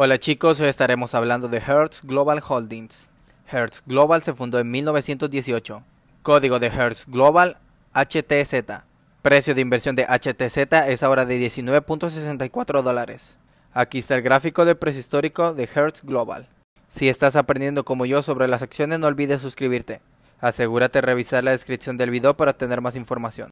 Hola chicos, hoy estaremos hablando de Hertz Global Holdings. Hertz Global se fundó en 1918. Código de Hertz Global HTZ. Precio de inversión de HTZ es ahora de 19.64 dólares. Aquí está el gráfico de precio histórico de Hertz Global. Si estás aprendiendo como yo sobre las acciones no olvides suscribirte. Asegúrate de revisar la descripción del video para tener más información.